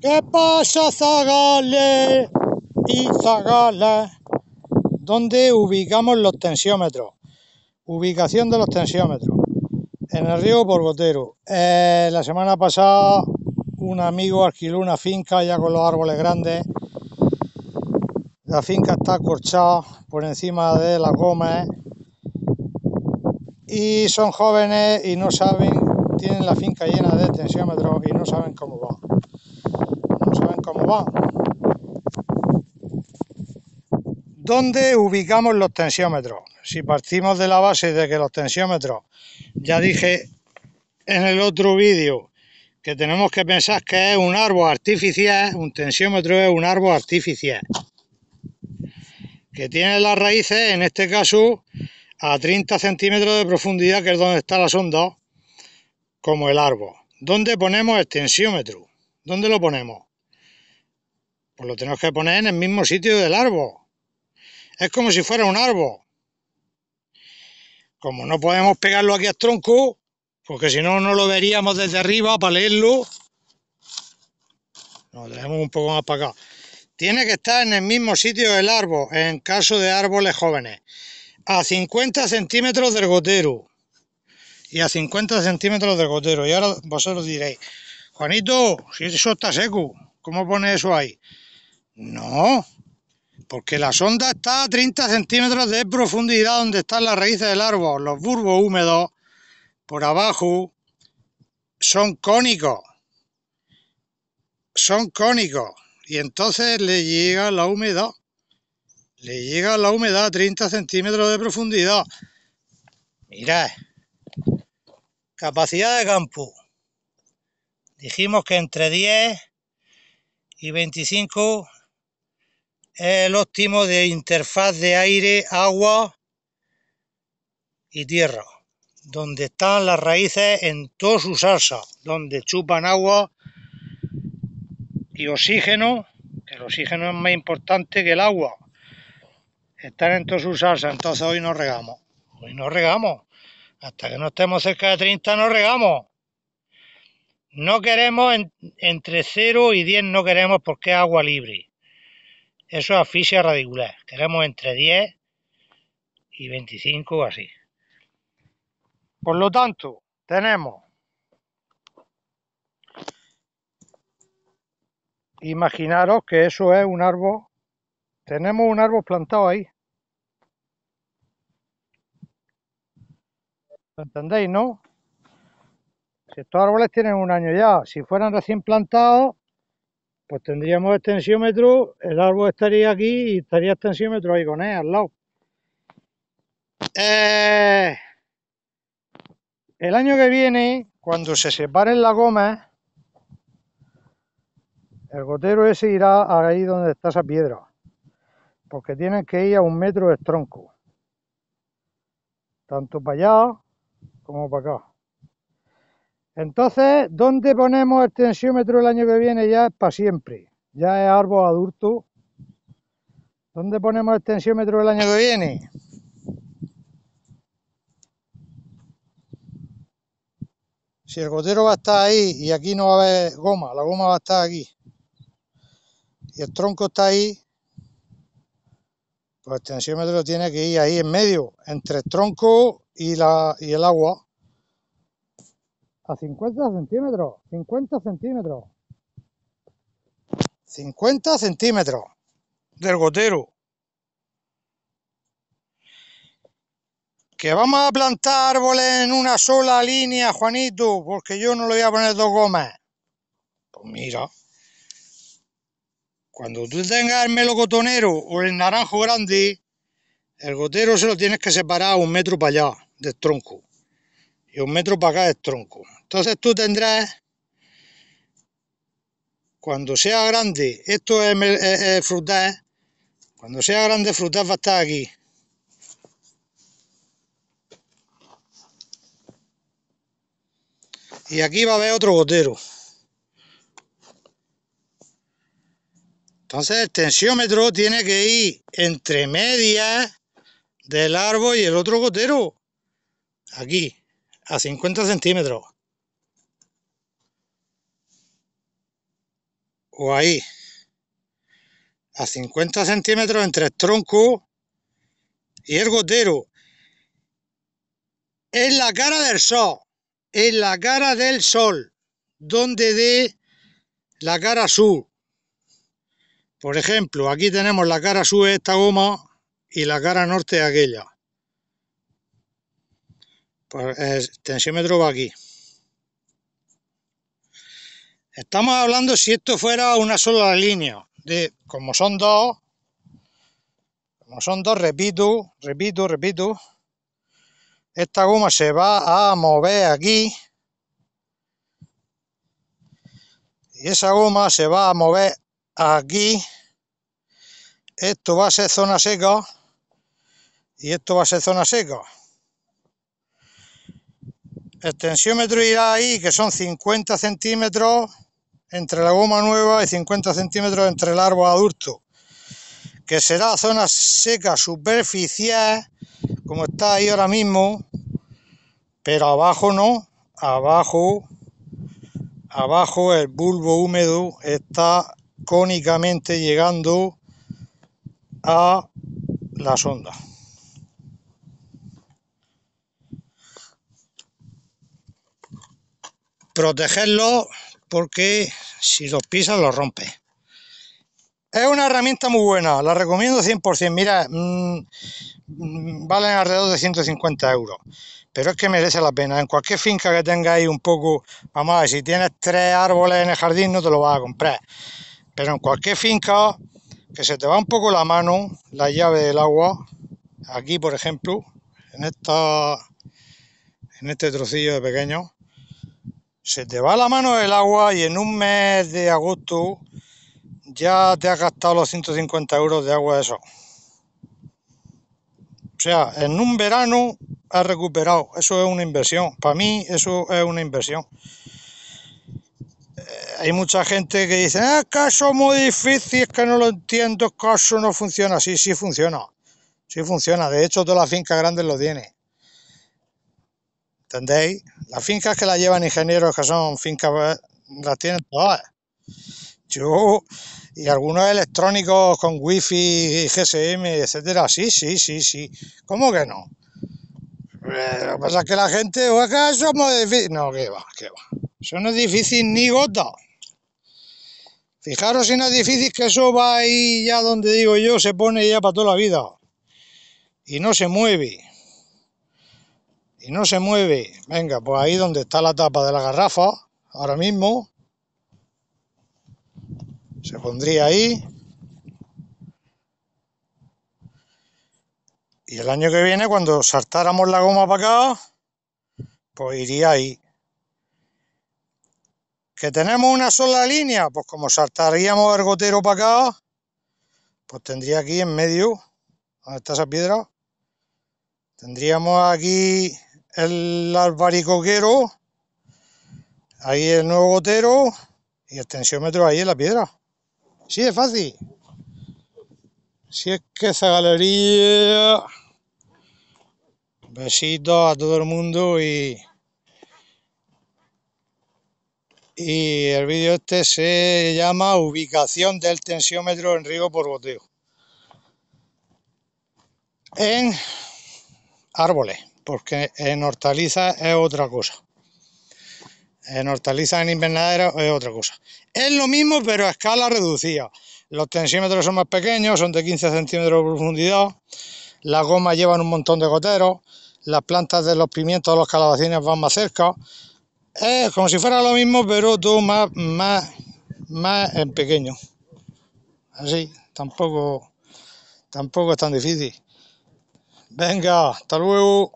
¿Qué pasa, Zagales y Zagales? ¿Dónde ubicamos los tensiómetros? Ubicación de los tensiómetros. En el río Porgotero. Eh, la semana pasada un amigo alquiló una finca ya con los árboles grandes. La finca está corchada por encima de las goma. ¿eh? Y son jóvenes y no saben, tienen la finca llena de tensiómetros y no saben cómo va cómo ¿Dónde ubicamos los tensiómetros? Si partimos de la base de que los tensiómetros, ya dije en el otro vídeo, que tenemos que pensar que es un árbol artificial, un tensiómetro es un árbol artificial, que tiene las raíces, en este caso, a 30 centímetros de profundidad, que es donde está la sonda, como el árbol. ¿Dónde ponemos el tensiómetro? ¿Dónde lo ponemos? pues lo tenemos que poner en el mismo sitio del árbol. Es como si fuera un árbol. Como no podemos pegarlo aquí al tronco, porque si no, no lo veríamos desde arriba para leerlo. Lo tenemos un poco más para acá. Tiene que estar en el mismo sitio del árbol, en caso de árboles jóvenes. A 50 centímetros del gotero. Y a 50 centímetros del gotero. Y ahora vosotros diréis, Juanito, si eso está seco, ¿cómo pone eso ahí? No, porque la sonda está a 30 centímetros de profundidad donde están las raíces del árbol. Los bulbos húmedos por abajo son cónicos. Son cónicos. Y entonces le llega la humedad. Le llega la humedad a 30 centímetros de profundidad. Mira, Capacidad de campo. Dijimos que entre 10 y 25 es el óptimo de interfaz de aire, agua y tierra, donde están las raíces en toda su salsa, donde chupan agua y oxígeno, que el oxígeno es más importante que el agua. Están en toda su salsa, entonces hoy no regamos. Hoy no regamos. Hasta que no estemos cerca de 30 no regamos. No queremos entre 0 y 10 no queremos porque es agua libre. Eso es asfixia radicular. Queremos entre 10 y 25 o así. Por lo tanto, tenemos... Imaginaros que eso es un árbol. Tenemos un árbol plantado ahí. ¿Lo entendéis, no? Si estos árboles tienen un año ya, si fueran recién plantados, pues tendríamos extensiómetro, el árbol estaría aquí y estaría extensiómetro ahí con él, al lado. Eh, el año que viene, cuando se separen la goma, el gotero ese irá ahí donde está esa piedra, porque tienen que ir a un metro de tronco, tanto para allá como para acá. Entonces, ¿dónde ponemos el tensiómetro el año que viene? Ya es para siempre. Ya es árbol adulto. ¿Dónde ponemos el tensiómetro el año que viene? Si el gotero va a estar ahí y aquí no va a haber goma, la goma va a estar aquí. Y el tronco está ahí, pues el tensiómetro tiene que ir ahí en medio, entre el tronco y, la, y el agua a 50 centímetros, 50 centímetros, 50 centímetros del gotero. Que vamos a plantar árboles en una sola línea, Juanito, porque yo no le voy a poner dos gomas. Pues mira, cuando tú tengas el melocotonero o el naranjo grande, el gotero se lo tienes que separar un metro para allá del tronco y un metro para acá es tronco. Entonces tú tendrás, cuando sea grande, esto es, el frutal, ¿eh? cuando sea grande frutal va a estar aquí. Y aquí va a haber otro gotero. Entonces el tensiómetro tiene que ir entre medias del árbol y el otro gotero. Aquí a 50 centímetros. O ahí. A 50 centímetros entre el tronco y el gotero. En la cara del sol. En la cara del sol. Donde de la cara sur. Por ejemplo, aquí tenemos la cara sur de esta goma y la cara norte de aquella. Pues, eh, tensiómetro va aquí. Estamos hablando si esto fuera una sola línea, de como son dos, como son dos, repito, repito, repito, esta goma se va a mover aquí y esa goma se va a mover aquí. Esto va a ser zona seca y esto va a ser zona seca. El tensiómetro irá ahí, que son 50 centímetros entre la goma nueva y 50 centímetros entre el árbol adulto, que será zona seca superficial, como está ahí ahora mismo, pero abajo no, abajo, abajo el bulbo húmedo está cónicamente llegando a la sonda. protegerlo porque si los pisas lo rompe Es una herramienta muy buena, la recomiendo 100%. Mira, mm, valen alrededor de 150 euros, pero es que merece la pena. En cualquier finca que tengáis un poco, vamos a ver, si tienes tres árboles en el jardín no te lo vas a comprar, pero en cualquier finca que se te va un poco la mano, la llave del agua, aquí por ejemplo, en, esta, en este trocillo de pequeño, se te va la mano el agua y en un mes de agosto ya te has gastado los 150 euros de agua de eso. O sea, en un verano has recuperado. Eso es una inversión. Para mí eso es una inversión. Eh, hay mucha gente que dice, ah, es caso muy difícil, es que no lo entiendo, es que no funciona. Sí, sí funciona. Sí funciona. De hecho, todas las fincas grandes lo tienen. ¿Entendéis? Las fincas que las llevan ingenieros, que son fincas, las tienen todas. Yo, y algunos electrónicos con wifi, GSM, etcétera. Sí, sí, sí, sí. ¿Cómo que no? Eh, lo que pasa es que la gente, o acá difíciles. No, que va, que va. Eso no es difícil ni gota. Fijaros si no es difícil que eso va ahí ya donde digo yo, se pone ya para toda la vida. Y no se mueve no se mueve. Venga, pues ahí donde está la tapa de la garrafa, ahora mismo, se pondría ahí. Y el año que viene, cuando saltáramos la goma para acá, pues iría ahí. ¿Que tenemos una sola línea? Pues como saltaríamos el gotero para acá, pues tendría aquí en medio, donde está esa piedra, tendríamos aquí el albaricoquero, ahí el nuevo gotero y el tensiómetro ahí en la piedra. Sí, es fácil. Si es que esa galería... Besitos a todo el mundo y... Y el vídeo este se llama Ubicación del tensiómetro en riego por goteo. En árboles porque en hortaliza es otra cosa. En hortaliza en invernadero es otra cosa. Es lo mismo, pero a escala reducida. Los tensímetros son más pequeños, son de 15 centímetros de profundidad. Las gomas llevan un montón de goteros. Las plantas de los pimientos, los calabacines van más cerca. Es como si fuera lo mismo, pero todo más, más, más en pequeño. Así, tampoco, tampoco es tan difícil. Venga, hasta luego.